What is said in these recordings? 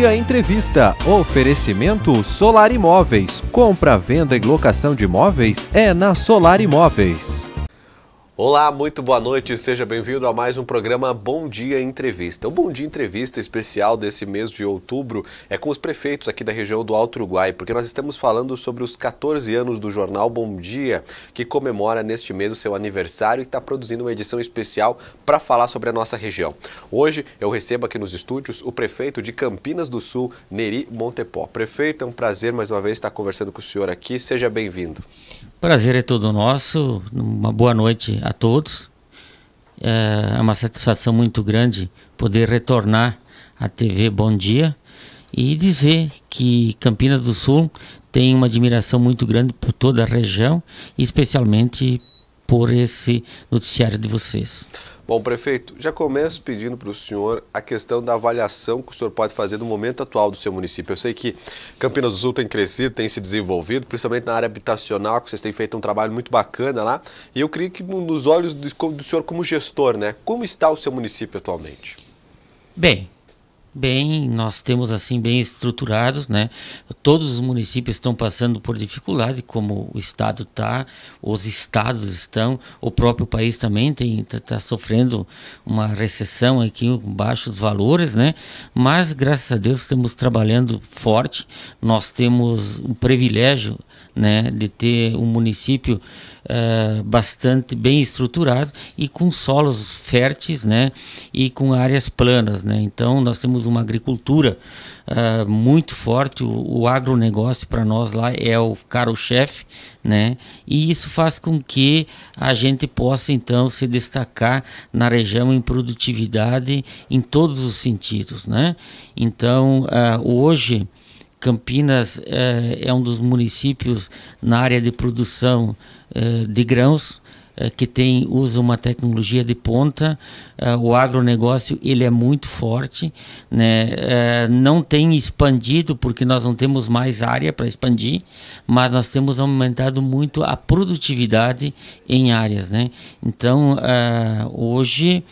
Dia Entrevista. Oferecimento Solar Imóveis. Compra, venda e locação de imóveis é na Solar Imóveis. Olá, muito boa noite, seja bem-vindo a mais um programa Bom Dia Entrevista. O Bom Dia Entrevista especial desse mês de outubro é com os prefeitos aqui da região do Alto Uruguai, porque nós estamos falando sobre os 14 anos do jornal Bom Dia, que comemora neste mês o seu aniversário e está produzindo uma edição especial para falar sobre a nossa região. Hoje eu recebo aqui nos estúdios o prefeito de Campinas do Sul, Neri Montepó. Prefeito, é um prazer mais uma vez estar conversando com o senhor aqui, seja bem-vindo. Prazer é todo nosso. Uma boa noite a todos. É, é uma satisfação muito grande poder retornar à TV Bom Dia e dizer que Campinas do Sul tem uma admiração muito grande por toda a região, especialmente por esse noticiário de vocês. Bom, prefeito, já começo pedindo para o senhor a questão da avaliação que o senhor pode fazer do momento atual do seu município. Eu sei que Campinas do Sul tem crescido, tem se desenvolvido, principalmente na área habitacional, que vocês têm feito um trabalho muito bacana lá. E eu queria que, nos olhos do, do senhor como gestor, né, como está o seu município atualmente? Bem, Bem, nós temos assim bem estruturados, né? Todos os municípios estão passando por dificuldade, como o estado está, os estados estão, o próprio país também tem está tá sofrendo uma recessão aqui com baixos valores, né? Mas graças a Deus estamos trabalhando forte. Nós temos um privilégio né, de ter um município uh, bastante bem estruturado e com solos férteis né, e com áreas planas. Né. Então, nós temos uma agricultura uh, muito forte, o, o agronegócio para nós lá é o caro-chefe, né, e isso faz com que a gente possa então se destacar na região em produtividade em todos os sentidos. Né. Então, uh, hoje Campinas é, é um dos municípios na área de produção é, de grãos eh, que tem usa uma tecnologia de ponta o agronegócio ele é muito forte né não tem expandido porque nós não temos mais área para expandir mas nós temos aumentado muito a produtividade em áreas né então hoje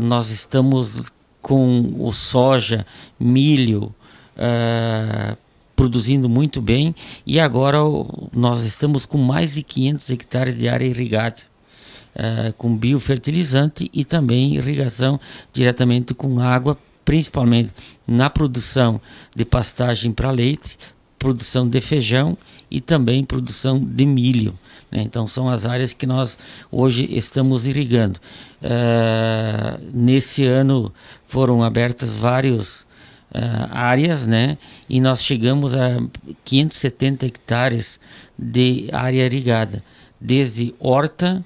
nós estamos com o soja milho ah, produzindo muito bem e agora nós estamos com mais de 500 hectares de área irrigada. Uh, com biofertilizante e também irrigação diretamente com água, principalmente na produção de pastagem para leite, produção de feijão e também produção de milho. Né? Então, são as áreas que nós hoje estamos irrigando. Uh, nesse ano foram abertas vários eh, áreas, né? E nós chegamos a 570 hectares de área irrigada, desde horta,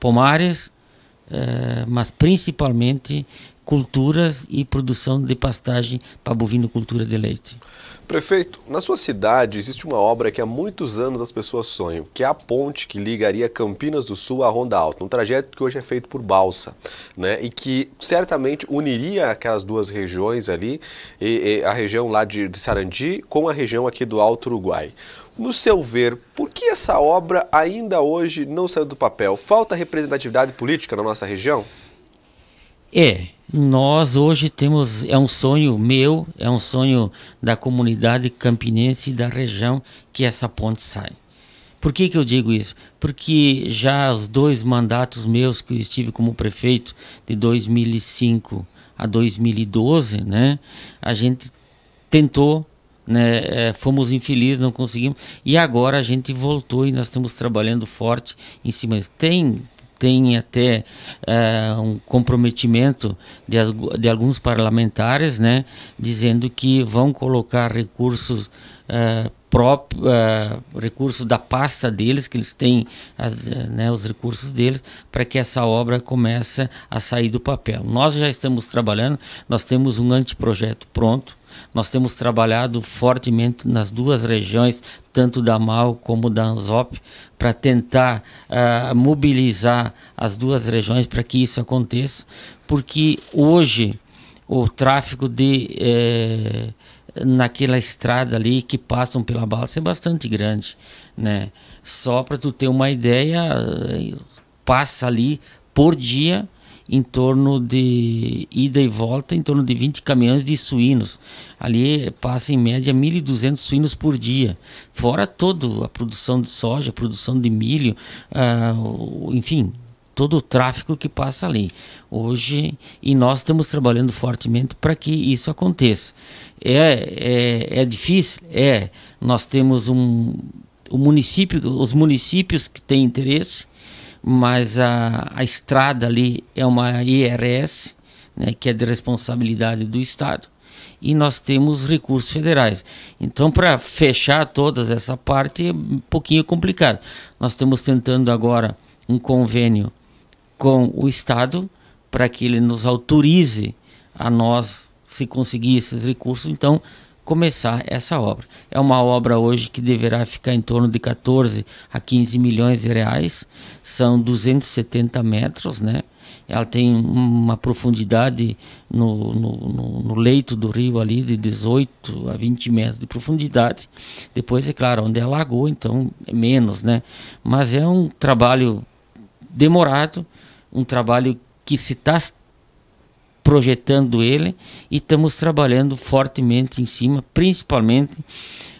pomares, eh, mas principalmente culturas e produção de pastagem para bovino, cultura de leite. Prefeito, na sua cidade existe uma obra que há muitos anos as pessoas sonham, que é a ponte que ligaria Campinas do Sul à Ronda Alta, um trajeto que hoje é feito por balsa, né? E que certamente uniria aquelas duas regiões ali, e, e a região lá de, de Sarandi com a região aqui do Alto Uruguai. No seu ver, por que essa obra ainda hoje não saiu do papel? Falta representatividade política na nossa região? É, nós hoje temos, é um sonho meu, é um sonho da comunidade campinense e da região que essa ponte saia Por que, que eu digo isso? Porque já os dois mandatos meus que eu estive como prefeito, de 2005 a 2012, né, a gente tentou né, eh, fomos infelizes, não conseguimos. E agora a gente voltou e nós estamos trabalhando forte em cima. disso Tem tem até é, um comprometimento de, de, alguns parlamentares, né, dizendo que vão colocar recursos é, próprio é, uh, da pasta deles que eles têm as, né, os recursos deles para que essa obra comece a sair do papel nós já estamos trabalhando nós temos um anteprojeto pronto nós temos trabalhado fortemente nas duas regiões, tanto da MAL como da ANZOP, para tentar uh, mobilizar as duas regiões para que isso aconteça, porque hoje o tráfego de. Eh, naquela estrada ali que passam pela balsa é bastante grande, né? Só para tu ter uma ideia, eh, passa ali por dia em torno de ida e volta, em torno de 20 caminhões de suínos. Ali passa em média 1.200 suínos por dia, fora toda a produção de soja, produção de milho, uh, enfim, todo o tráfego que passa ali. Hoje, e nós estamos trabalhando fortemente para que isso aconteça. É, é, é difícil? É. Nós temos um, um município, os municípios que têm interesse, mas a, a estrada ali é uma IRS, né, que é de responsabilidade do Estado, e nós temos recursos federais. Então, para fechar todas essa parte é um pouquinho complicado. Nós estamos tentando agora um convênio com o Estado para que ele nos autorize a nós se conseguir esses recursos, então começar essa obra. É uma obra hoje que deverá ficar em torno de 14 a 15 milhões de reais, são 270 metros, né? Ela tem uma profundidade no, no, no, leito do rio ali de 18 a 20 metros de profundidade. Depois, é claro, onde é lagoa, então é menos, né? Mas é um trabalho demorado, um trabalho que se está projetando ele e estamos trabalhando fortemente em cima, principalmente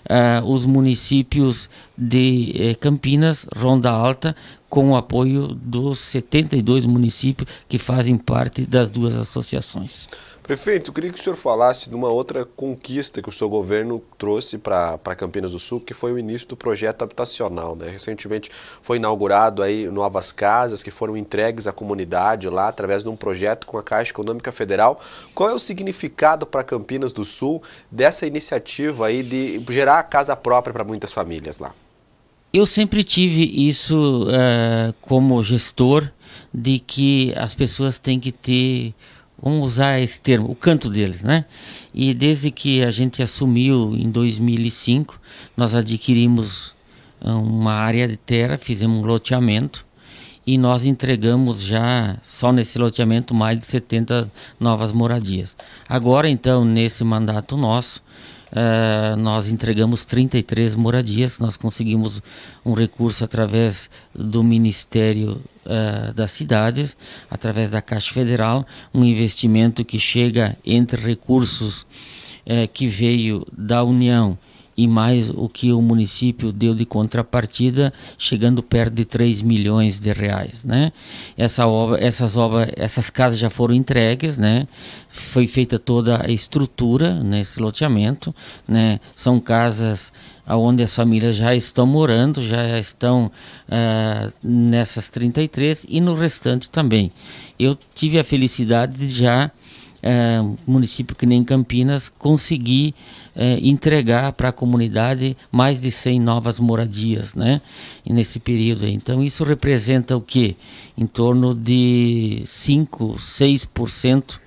uh, os municípios de eh, Campinas, Ronda Alta, com o apoio dos 72 municípios que fazem parte das duas associações. Prefeito, eu queria que o senhor falasse de uma outra conquista que o seu governo trouxe para Campinas do Sul, que foi o início do projeto habitacional. Né? Recentemente foi inaugurado aí novas casas que foram entregues à comunidade lá através de um projeto com a Caixa Econômica Federal. Qual é o significado para Campinas do Sul dessa iniciativa aí de gerar casa própria para muitas famílias lá? Eu sempre tive isso uh, como gestor de que as pessoas têm que ter, vamos usar esse termo, o canto deles, né? E desde que a gente assumiu em 2005, nós adquirimos eh, uma área de terra, fizemos um loteamento e nós entregamos já, só nesse loteamento, mais de 70 novas moradias. Agora, então, nesse mandato nosso, eh, nós entregamos 33 moradias, nós conseguimos um recurso através do Ministério eh, das Cidades, através da Caixa Federal, um investimento que chega entre recursos eh, que veio da União e mais o que o município deu de contrapartida, chegando perto de 3 milhões de reais, né? Essa obra, essas obras, essas casas já foram entregues, né? Foi feita toda a estrutura nesse né? loteamento, né? São casas onde as famílias já estão morando, já estão uh, nessas 33 e no restante também. Eu tive a felicidade de já é, município que nem Campinas, conseguir é, entregar para a comunidade mais de 100 novas moradias né? E nesse período. Então, isso representa o quê? Em torno de 5, 6%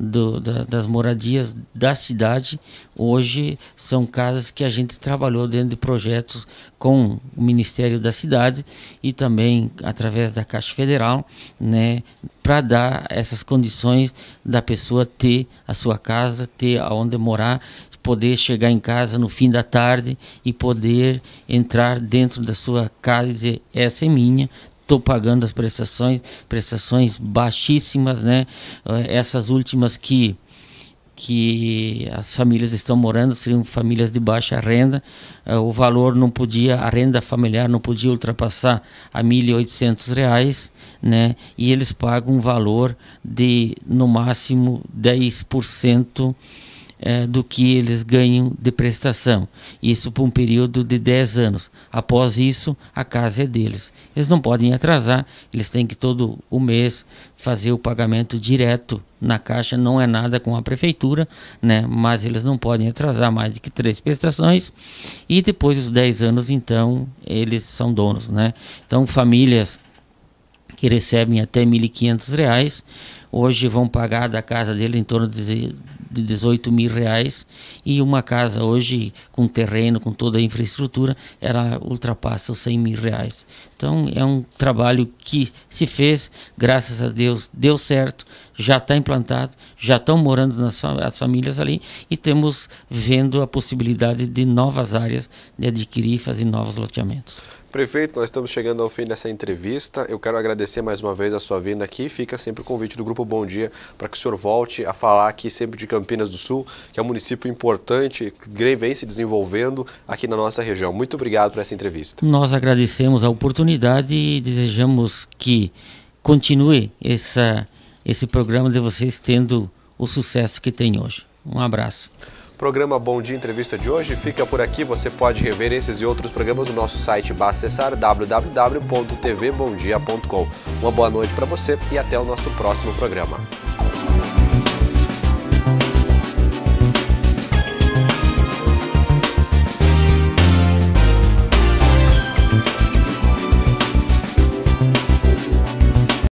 do, da, das moradias da cidade hoje são casas que a gente trabalhou dentro de projetos com o Ministério da Cidade e também através da Caixa Federal, né, para dar essas condições da pessoa ter a sua casa, ter aonde morar, poder chegar em casa no fim da tarde e poder entrar dentro da sua casa e dizer essa é minha, estou pagando as prestações, prestações baixíssimas, né? Eh, essas últimas que que as famílias estão morando seriam famílias de baixa renda. Eh, o valor não podia, a renda familiar não podia ultrapassar a R$ 1.800, né? E eles pagam um valor de no máximo 10% é, do que eles ganham de prestação. Isso por um período de 10 anos. Após isso, a casa é deles. Eles não podem atrasar, eles têm que todo o mês fazer o pagamento direto na caixa, não é nada com a prefeitura, né? mas eles não podem atrasar mais de que três prestações. E depois dos 10 anos, então, eles são donos. Né? Então, famílias que recebem até R$ 1.500, hoje vão pagar da casa dele em torno de de 18 mil reais e uma casa hoje com terreno, com toda a infraestrutura, ela ultrapassa os 100 mil reais. Então é um trabalho que se fez, graças a Deus deu certo, já está implantado, já estão morando nas as famílias ali e temos vendo a possibilidade de novas áreas de adquirir e fazer novos loteamentos. Prefeito, nós estamos chegando ao fim dessa entrevista. Eu quero agradecer mais uma vez a sua vinda aqui. Fica sempre o convite do Grupo Bom Dia para que o senhor volte a falar aqui sempre de Campinas do Sul, que é um município importante, que vem se desenvolvendo aqui na nossa região. Muito obrigado por essa entrevista. Nós agradecemos a oportunidade e desejamos que continue essa, esse programa de vocês tendo o sucesso que tem hoje. Um abraço. Programa Bom Dia Entrevista de hoje fica por aqui. Você pode rever esses e outros programas no nosso site. Basta acessar www.tvbomdia.com. Uma boa noite para você e até o nosso próximo programa.